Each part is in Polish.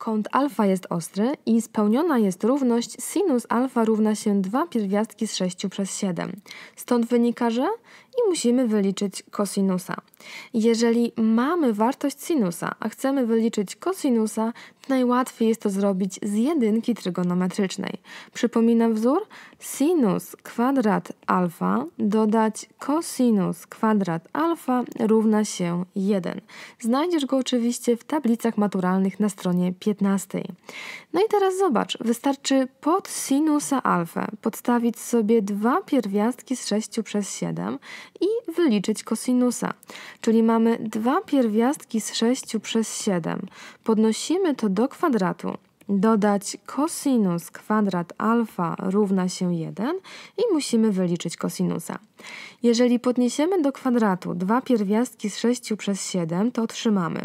Kąt alfa jest ostry i spełniona jest równość sinus alfa równa się 2 pierwiastki z 6 przez 7. Stąd wynika, że i musimy wyliczyć kosinusa. Jeżeli mamy wartość sinusa, a chcemy wyliczyć kosinusa, najłatwiej jest to zrobić z jedynki trygonometrycznej. Przypominam wzór sinus kwadrat alfa dodać kosinus kwadrat alfa równa się 1. Znajdziesz go oczywiście w tablicach maturalnych na stronie 1. 15. No i teraz zobacz, wystarczy pod sinusa alfę podstawić sobie dwa pierwiastki z 6 przez 7 i wyliczyć kosinusa. Czyli mamy dwa pierwiastki z 6 przez 7. Podnosimy to do kwadratu dodać kosinus kwadrat alfa równa się 1 i musimy wyliczyć kosinusa. Jeżeli podniesiemy do kwadratu dwa pierwiastki z 6 przez 7, to otrzymamy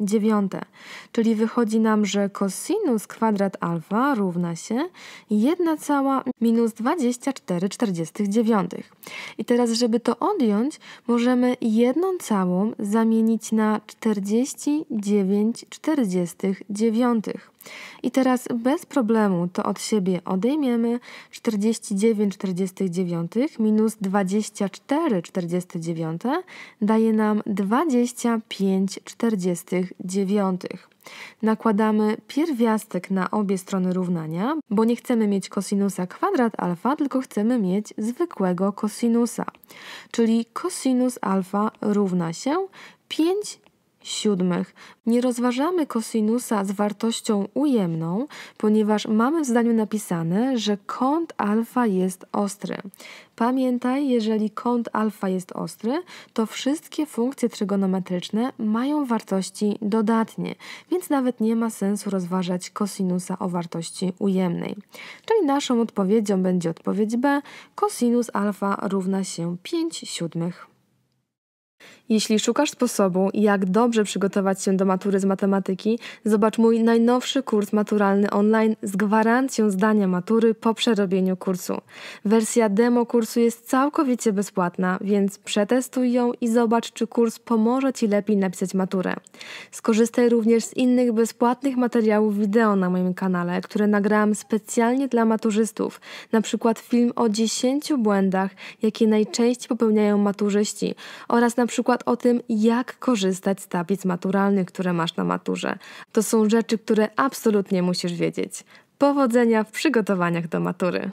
dziewiąte. Czyli wychodzi nam, że cosinus kwadrat alfa równa się 1 cała minus 24 49. I teraz, żeby to odjąć, możemy 1 całą zamienić na 49 49. I teraz bez problemu to od siebie odejmiemy 49 49 minus 24 49 daje nam 25 49. Nakładamy pierwiastek na obie strony równania, bo nie chcemy mieć kosinusa kwadrat alfa, tylko chcemy mieć zwykłego kosinusa. Czyli kosinus alfa równa się 5 siódmych, nie rozważamy kosinusa z wartością ujemną, ponieważ mamy w zdaniu napisane, że kąt alfa jest ostry. Pamiętaj, jeżeli kąt alfa jest ostry, to wszystkie funkcje trygonometryczne mają wartości dodatnie, więc nawet nie ma sensu rozważać kosinusa o wartości ujemnej. Czyli naszą odpowiedzią będzie odpowiedź B, kosinus alfa równa się 5 siódmych. Jeśli szukasz sposobu, jak dobrze przygotować się do matury z matematyki, zobacz mój najnowszy kurs maturalny online z gwarancją zdania matury po przerobieniu kursu. Wersja demo kursu jest całkowicie bezpłatna, więc przetestuj ją i zobacz, czy kurs pomoże Ci lepiej napisać maturę. Skorzystaj również z innych bezpłatnych materiałów wideo na moim kanale, które nagrałam specjalnie dla maturzystów, na przykład film o 10 błędach, jakie najczęściej popełniają maturzyści oraz na przykład o tym, jak korzystać z tablic maturalnych, które masz na maturze. To są rzeczy, które absolutnie musisz wiedzieć. Powodzenia w przygotowaniach do matury!